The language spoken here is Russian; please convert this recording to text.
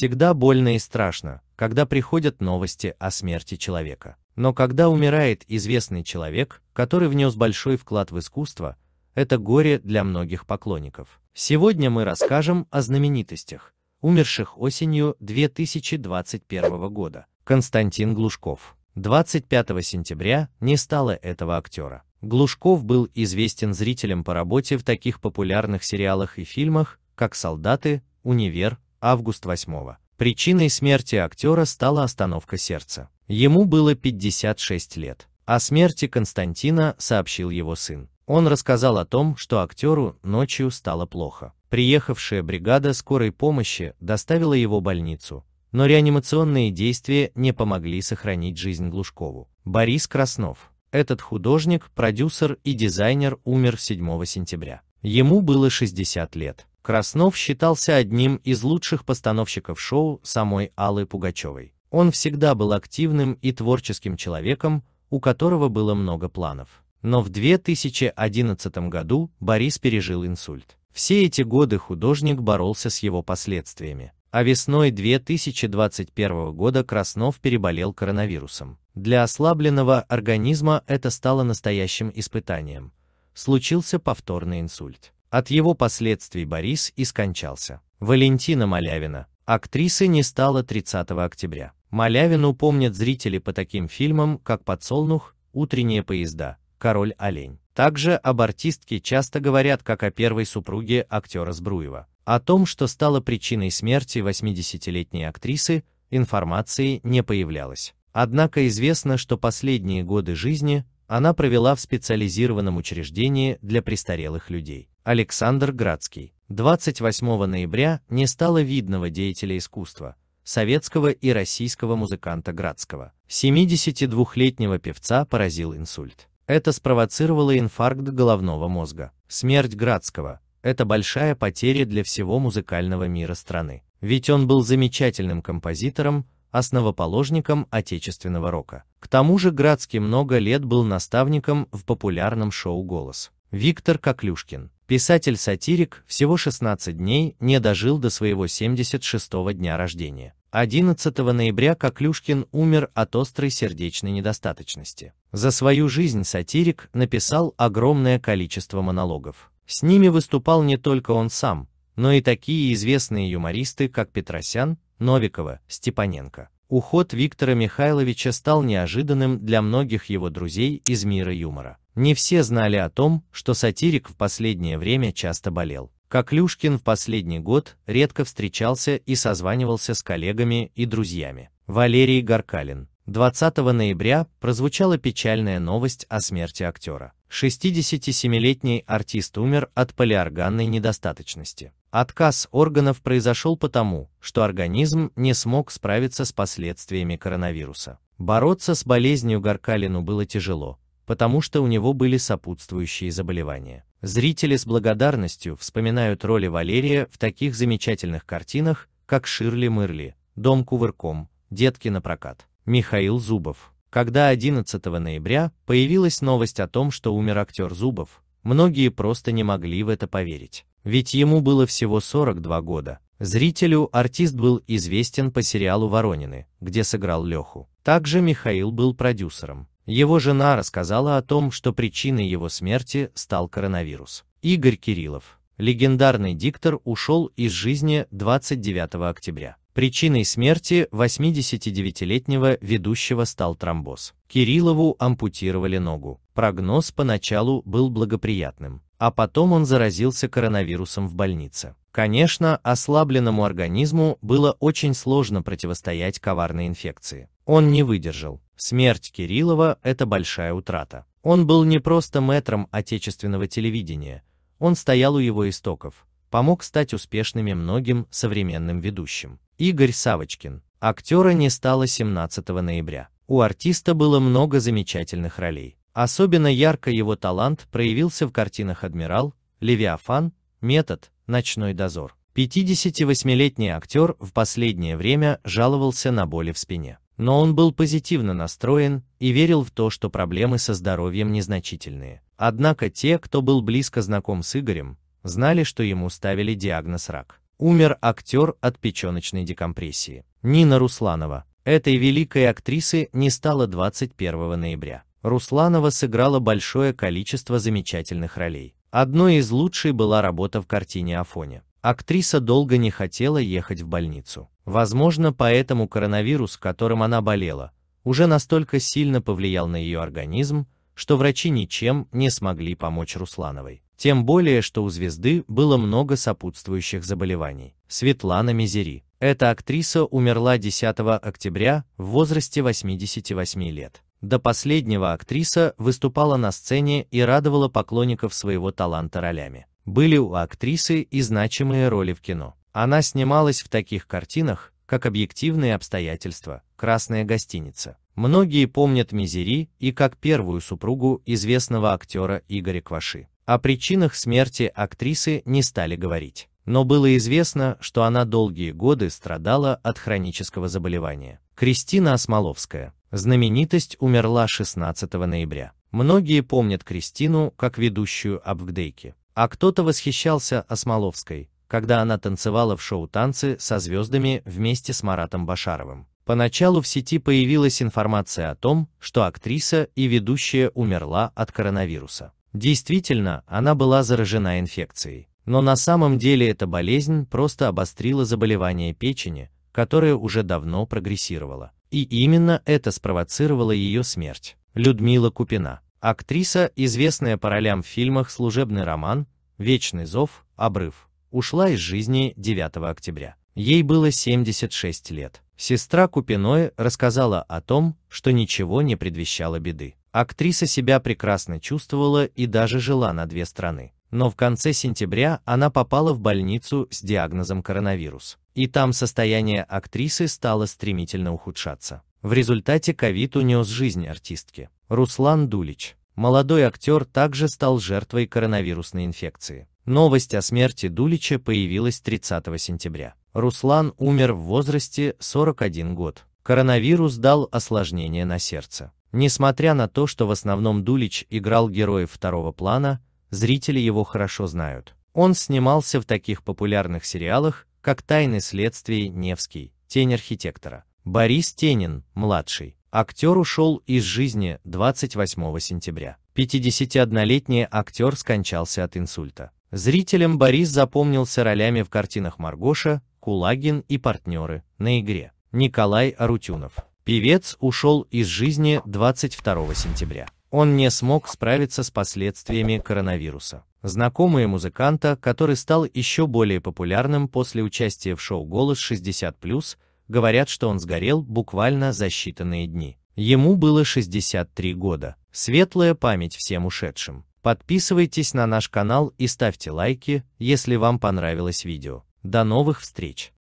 Всегда больно и страшно, когда приходят новости о смерти человека. Но когда умирает известный человек, который внес большой вклад в искусство, это горе для многих поклонников. Сегодня мы расскажем о знаменитостях, умерших осенью 2021 года. Константин Глушков. 25 сентября не стало этого актера. Глушков был известен зрителям по работе в таких популярных сериалах и фильмах, как «Солдаты», «Универ», август 8 -го. Причиной смерти актера стала остановка сердца. Ему было 56 лет. О смерти Константина сообщил его сын. Он рассказал о том, что актеру ночью стало плохо. Приехавшая бригада скорой помощи доставила его в больницу, но реанимационные действия не помогли сохранить жизнь Глушкову. Борис Краснов. Этот художник, продюсер и дизайнер умер 7 сентября. Ему было 60 лет. Краснов считался одним из лучших постановщиков шоу самой Аллы Пугачевой. Он всегда был активным и творческим человеком, у которого было много планов. Но в 2011 году Борис пережил инсульт. Все эти годы художник боролся с его последствиями. А весной 2021 года Краснов переболел коронавирусом. Для ослабленного организма это стало настоящим испытанием. Случился повторный инсульт. От его последствий Борис и скончался. Валентина Малявина. Актрисы не стало 30 октября. Малявину помнят зрители по таким фильмам, как «Подсолнух», «Утренние поезда», «Король олень». Также об артистке часто говорят как о первой супруге актера Збруева. О том, что стало причиной смерти 80-летней актрисы, информации не появлялось. Однако известно, что последние годы жизни она провела в специализированном учреждении для престарелых людей. Александр Градский. 28 ноября не стало видного деятеля искусства, советского и российского музыканта Градского. 72-летнего певца поразил инсульт. Это спровоцировало инфаркт головного мозга. Смерть Градского – это большая потеря для всего музыкального мира страны. Ведь он был замечательным композитором, основоположником отечественного рока. К тому же Градский много лет был наставником в популярном шоу «Голос». Виктор Коклюшкин, писатель-сатирик, всего 16 дней не дожил до своего 76-го дня рождения. 11 ноября Коклюшкин умер от острой сердечной недостаточности. За свою жизнь сатирик написал огромное количество монологов. С ними выступал не только он сам, но и такие известные юмористы, как Петросян, Новикова, Степаненко. Уход Виктора Михайловича стал неожиданным для многих его друзей из мира юмора. Не все знали о том, что сатирик в последнее время часто болел. Коклюшкин в последний год редко встречался и созванивался с коллегами и друзьями. Валерий Гаркалин, 20 ноября прозвучала печальная новость о смерти актера. 67-летний артист умер от полиорганной недостаточности. Отказ органов произошел потому, что организм не смог справиться с последствиями коронавируса. Бороться с болезнью Гаркалину было тяжело, потому что у него были сопутствующие заболевания. Зрители с благодарностью вспоминают роли Валерия в таких замечательных картинах, как «Ширли Мырли», «Дом кувырком», «Детки на прокат». Михаил Зубов. Когда 11 ноября появилась новость о том, что умер актер Зубов, многие просто не могли в это поверить. Ведь ему было всего 42 года. Зрителю артист был известен по сериалу «Воронины», где сыграл Леху. Также Михаил был продюсером. Его жена рассказала о том, что причиной его смерти стал коронавирус. Игорь Кириллов. Легендарный диктор ушел из жизни 29 октября. Причиной смерти 89-летнего ведущего стал тромбоз. Кириллову ампутировали ногу. Прогноз поначалу был благоприятным, а потом он заразился коронавирусом в больнице. Конечно, ослабленному организму было очень сложно противостоять коварной инфекции. Он не выдержал. Смерть Кириллова – это большая утрата. Он был не просто мэтром отечественного телевидения, он стоял у его истоков, помог стать успешными многим современным ведущим. Игорь Савочкин. Актера не стало 17 ноября. У артиста было много замечательных ролей. Особенно ярко его талант проявился в картинах «Адмирал», «Левиафан», «Метод», «Ночной дозор». 58-летний актер в последнее время жаловался на боли в спине. Но он был позитивно настроен и верил в то, что проблемы со здоровьем незначительные. Однако те, кто был близко знаком с Игорем, знали, что ему ставили диагноз рак. Умер актер от печеночной декомпрессии. Нина Русланова. Этой великой актрисы не стало 21 ноября. Русланова сыграла большое количество замечательных ролей. Одной из лучшей была работа в картине Афоне. Актриса долго не хотела ехать в больницу. Возможно, поэтому коронавирус, которым она болела, уже настолько сильно повлиял на ее организм, что врачи ничем не смогли помочь Руслановой. Тем более, что у звезды было много сопутствующих заболеваний. Светлана Мизери. Эта актриса умерла 10 октября в возрасте 88 лет. До последнего актриса выступала на сцене и радовала поклонников своего таланта ролями. Были у актрисы и значимые роли в кино. Она снималась в таких картинах, как «Объективные обстоятельства», «Красная гостиница». Многие помнят Мизери и как первую супругу известного актера Игоря Кваши. О причинах смерти актрисы не стали говорить, но было известно, что она долгие годы страдала от хронического заболевания. Кристина Осмоловская, знаменитость, умерла 16 ноября. Многие помнят Кристину как ведущую апгдейки, а кто-то восхищался Осмоловской, когда она танцевала в шоу «Танцы со звездами» вместе с Маратом Башаровым. Поначалу в сети появилась информация о том, что актриса и ведущая умерла от коронавируса. Действительно, она была заражена инфекцией, но на самом деле эта болезнь просто обострила заболевание печени, которое уже давно прогрессировало. И именно это спровоцировало ее смерть. Людмила Купина. Актриса, известная по ролям в фильмах «Служебный роман», «Вечный зов», «Обрыв», ушла из жизни 9 октября. Ей было 76 лет. Сестра Купиной рассказала о том, что ничего не предвещало беды. Актриса себя прекрасно чувствовала и даже жила на две страны. Но в конце сентября она попала в больницу с диагнозом коронавирус. И там состояние актрисы стало стремительно ухудшаться. В результате ковид унес жизнь артистки. Руслан Дулич, молодой актер, также стал жертвой коронавирусной инфекции. Новость о смерти Дулича появилась 30 сентября. Руслан умер в возрасте 41 год. Коронавирус дал осложнение на сердце. Несмотря на то, что в основном Дулич играл героев второго плана, зрители его хорошо знают. Он снимался в таких популярных сериалах, как «Тайны следствий», «Невский», «Тень архитектора». Борис Тенин, младший, актер ушел из жизни 28 сентября. 51-летний актер скончался от инсульта. Зрителям Борис запомнился ролями в картинах Маргоша, Кулагин и партнеры на игре. Николай Арутюнов. Певец ушел из жизни 22 сентября. Он не смог справиться с последствиями коронавируса. Знакомые музыканта, который стал еще более популярным после участия в шоу «Голос 60+,» говорят, что он сгорел буквально за считанные дни. Ему было 63 года. Светлая память всем ушедшим. Подписывайтесь на наш канал и ставьте лайки, если вам понравилось видео. До новых встреч!